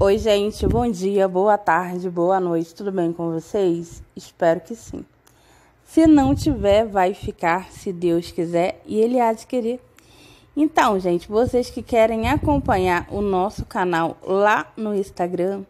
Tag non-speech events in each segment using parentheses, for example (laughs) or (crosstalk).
Oi, gente, bom dia, boa tarde, boa noite, tudo bem com vocês? Espero que sim. Se não tiver, vai ficar, se Deus quiser, e Ele adquirir. Então, gente, vocês que querem acompanhar o nosso canal lá no Instagram,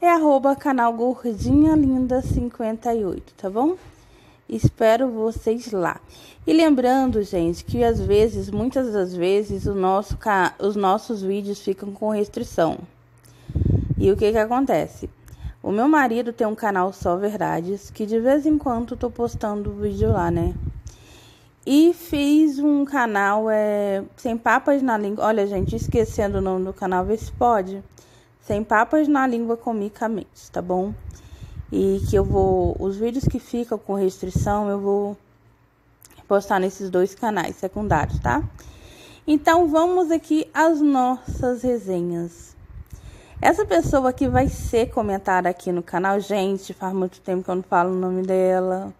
é arroba canal gordinhalinda58, tá bom? Espero vocês lá. E lembrando, gente, que às vezes, muitas das vezes, nosso, os nossos vídeos ficam com restrição. E o que que acontece? O meu marido tem um canal Só Verdades, que de vez em quando tô postando vídeo lá, né? E fiz um canal é, Sem Papas na Língua. Olha, gente, esquecendo o nome do canal, vê se pode. Sem Papas na Língua Comicamente, tá bom? E que eu vou. Os vídeos que ficam com restrição, eu vou postar nesses dois canais secundários, tá? Então vamos aqui às nossas resenhas. Essa pessoa que vai ser comentada aqui no canal, gente, faz muito tempo que eu não falo o nome dela.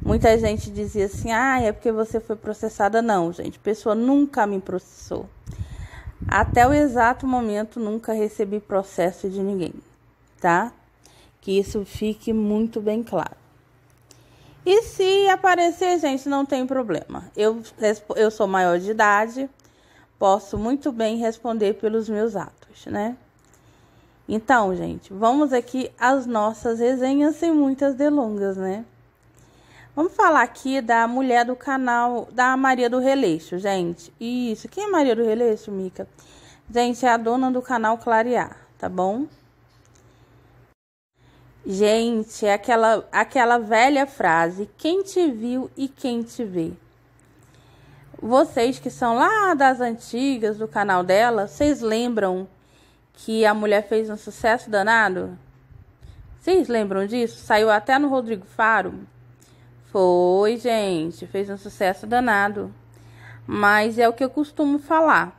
Muita gente dizia assim: ah, é porque você foi processada. Não, gente, pessoa nunca me processou. Até o exato momento, nunca recebi processo de ninguém, tá? Que isso fique muito bem claro. E se aparecer, gente, não tem problema. Eu, eu sou maior de idade, posso muito bem responder pelos meus atos, né? Então, gente, vamos aqui às nossas resenhas sem muitas delongas, né? Vamos falar aqui da mulher do canal da Maria do Releixo, gente. Isso, quem é Maria do Releixo, Mica? Gente, é a dona do canal Clarear, tá bom? Gente, é aquela, aquela velha frase: quem te viu e quem te vê. Vocês que são lá das antigas do canal dela, vocês lembram que a mulher fez um sucesso danado? Vocês lembram disso? Saiu até no Rodrigo Faro. Foi, gente, fez um sucesso danado. Mas é o que eu costumo falar,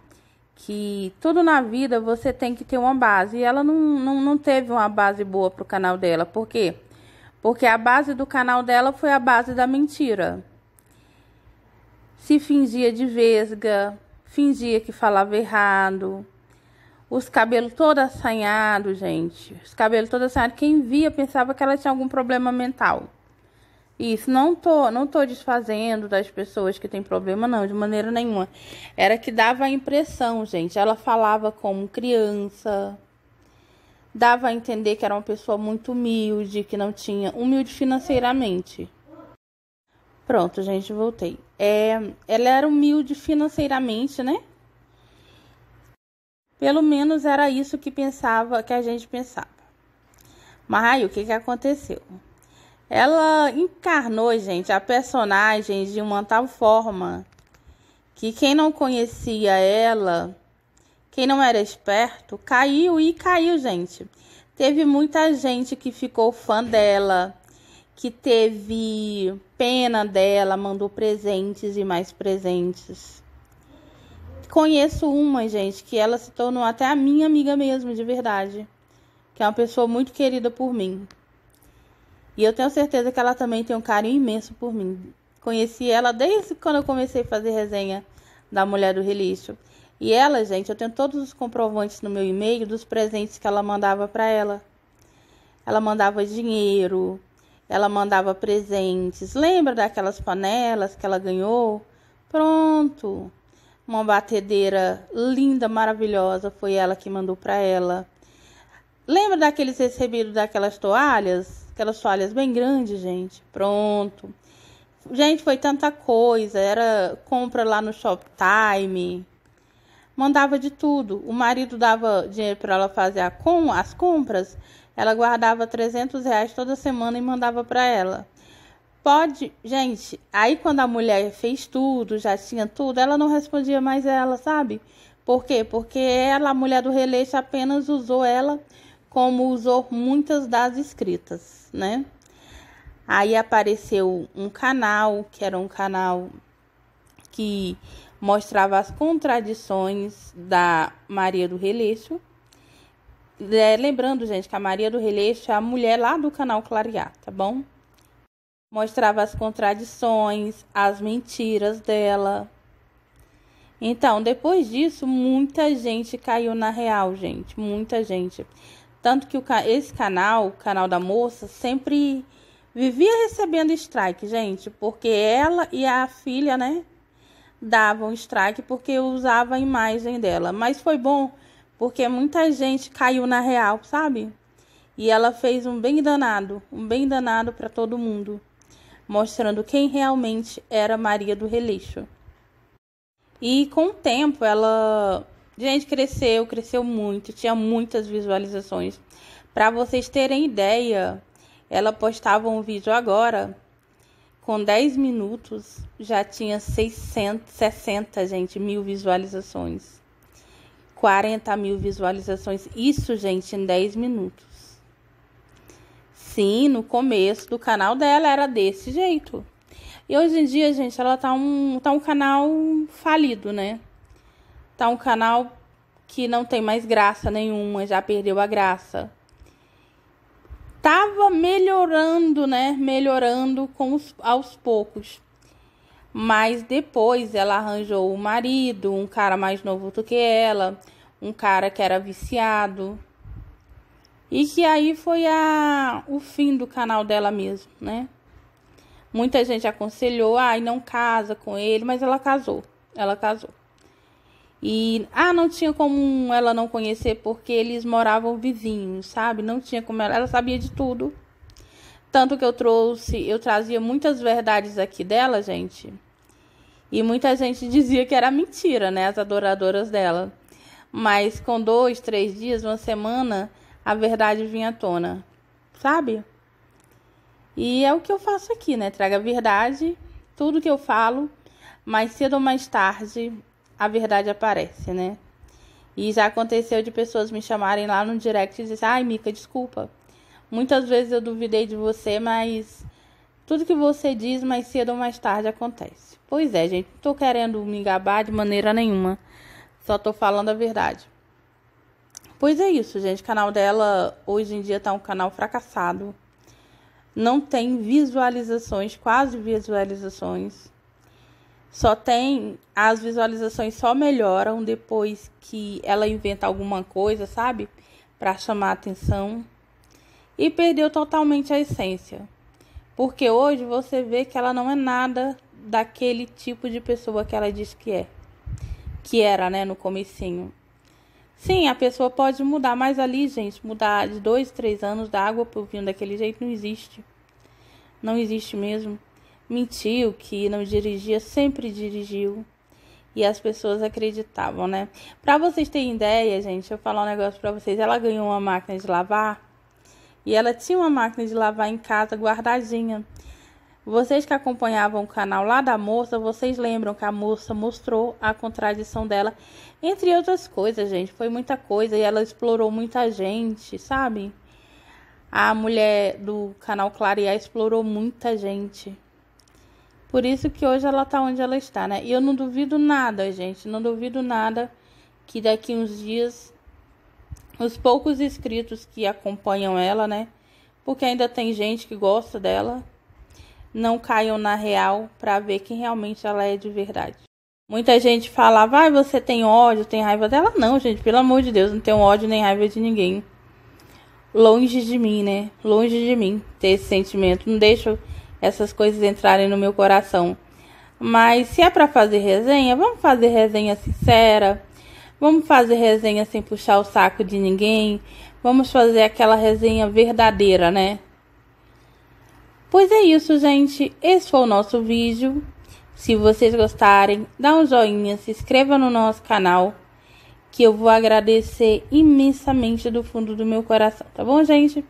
que tudo na vida você tem que ter uma base. E ela não, não, não teve uma base boa pro canal dela. Por quê? Porque a base do canal dela foi a base da mentira. Se fingia de vesga, fingia que falava errado, os cabelos todo assanhados, gente. Os cabelos todo assanhados. Quem via pensava que ela tinha algum problema mental. Isso, não tô, não tô desfazendo das pessoas que têm problema, não, de maneira nenhuma. Era que dava a impressão, gente. Ela falava como criança. Dava a entender que era uma pessoa muito humilde, que não tinha. Humilde financeiramente. Pronto, gente, voltei. É, ela era humilde financeiramente, né? Pelo menos era isso que pensava, que a gente pensava. Mas aí o que, que aconteceu? Ela encarnou, gente, a personagem de uma tal forma que quem não conhecia ela, quem não era esperto, caiu e caiu, gente. Teve muita gente que ficou fã dela, que teve pena dela, mandou presentes e mais presentes conheço uma, gente, que ela se tornou até a minha amiga mesmo, de verdade. Que é uma pessoa muito querida por mim. E eu tenho certeza que ela também tem um carinho imenso por mim. Conheci ela desde quando eu comecei a fazer resenha da Mulher do Relíquio, E ela, gente, eu tenho todos os comprovantes no meu e-mail dos presentes que ela mandava para ela. Ela mandava dinheiro, ela mandava presentes. Lembra daquelas panelas que ela ganhou? Pronto uma batedeira linda, maravilhosa, foi ela que mandou para ela. Lembra daqueles recebidos daquelas toalhas? Aquelas toalhas bem grandes, gente. Pronto. Gente, foi tanta coisa. Era compra lá no Shoptime. Mandava de tudo. O marido dava dinheiro para ela fazer a com, as compras. Ela guardava 300 reais toda semana e mandava para ela. Pode, gente. Aí quando a mulher fez tudo, já tinha tudo, ela não respondia mais ela, sabe? Por quê? Porque ela, a mulher do releixo, apenas usou ela como usou muitas das escritas, né? Aí apareceu um canal, que era um canal que mostrava as contradições da Maria do Releixo. É, lembrando, gente, que a Maria do Releixo é a mulher lá do canal Clarear, tá bom? mostrava as contradições, as mentiras dela. Então, depois disso, muita gente caiu na real, gente, muita gente. Tanto que o, esse canal, o canal da moça, sempre vivia recebendo strike, gente, porque ela e a filha, né, davam strike porque usava a imagem dela. Mas foi bom porque muita gente caiu na real, sabe? E ela fez um bem danado, um bem danado para todo mundo mostrando quem realmente era Maria do Relixo. E com o tempo ela, gente, cresceu, cresceu muito, tinha muitas visualizações. Para vocês terem ideia, ela postava um vídeo agora com 10 minutos já tinha 660, gente, mil visualizações. 40 mil visualizações. Isso, gente, em 10 minutos. Sim, no começo do canal dela era desse jeito. E hoje em dia, gente, ela tá um, tá um canal falido, né? Tá um canal que não tem mais graça nenhuma, já perdeu a graça. Tava melhorando, né? Melhorando com os, aos poucos. Mas depois ela arranjou o marido, um cara mais novo do que ela, um cara que era viciado. E que aí foi a, o fim do canal dela mesmo, né? Muita gente aconselhou, ai, ah, não casa com ele, mas ela casou. Ela casou. E ah, não tinha como ela não conhecer porque eles moravam vizinhos, sabe? Não tinha como ela, ela sabia de tudo. Tanto que eu trouxe, eu trazia muitas verdades aqui dela, gente. E muita gente (laughs) dizia que era mentira, né? As adoradoras dela. Mas com dois, três dias, uma semana, a verdade vinha à tona, sabe? E é o que eu faço aqui, né? Traga a verdade, tudo que eu falo, mais cedo ou mais tarde a verdade aparece, né? E já aconteceu de pessoas me chamarem lá no direct e dizer: "Ai, Mica, desculpa. Muitas vezes eu duvidei de você, mas tudo que você diz mais cedo ou mais tarde acontece". Pois é, gente, não tô querendo me gabar de maneira nenhuma. Só tô falando a verdade. Pois é isso, gente. O canal dela hoje em dia tá um canal fracassado. Não tem visualizações, quase visualizações. Só tem as visualizações só melhoram depois que ela inventa alguma coisa, sabe? Para chamar atenção. E perdeu totalmente a essência. Porque hoje você vê que ela não é nada daquele tipo de pessoa que ela diz que é. Que era, né, no comecinho. Sim, a pessoa pode mudar, mas ali, gente, mudar de dois, três anos da água pro vinho daquele jeito não existe. Não existe mesmo. Mentiu que não dirigia, sempre dirigiu. E as pessoas acreditavam, né? Pra vocês terem ideia, gente, eu falar um negócio pra vocês. Ela ganhou uma máquina de lavar. E ela tinha uma máquina de lavar em casa guardadinha. Vocês que acompanhavam o canal lá da moça, vocês lembram que a moça mostrou a contradição dela, entre outras coisas, gente. Foi muita coisa e ela explorou muita gente, sabe? A mulher do canal Clarear explorou muita gente. Por isso que hoje ela tá onde ela está, né? E eu não duvido nada, gente. Não duvido nada que daqui uns dias os poucos inscritos que acompanham ela, né? Porque ainda tem gente que gosta dela não caiam na real para ver quem realmente ela é de verdade. Muita gente falava, ah, você tem ódio, tem raiva dela. Não, gente, pelo amor de Deus, não tenho ódio nem raiva de ninguém. Longe de mim, né? Longe de mim ter esse sentimento. Não deixo essas coisas entrarem no meu coração. Mas se é para fazer resenha, vamos fazer resenha sincera. Vamos fazer resenha sem puxar o saco de ninguém. Vamos fazer aquela resenha verdadeira, né? Pois é isso, gente. Esse foi o nosso vídeo. Se vocês gostarem, dá um joinha, se inscreva no nosso canal, que eu vou agradecer imensamente do fundo do meu coração, tá bom, gente?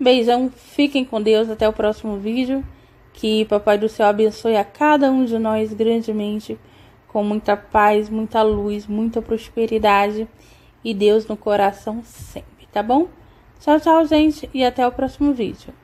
Beijão, fiquem com Deus, até o próximo vídeo. Que Papai do Céu abençoe a cada um de nós grandemente, com muita paz, muita luz, muita prosperidade e Deus no coração sempre, tá bom? Tchau, tchau, gente, e até o próximo vídeo.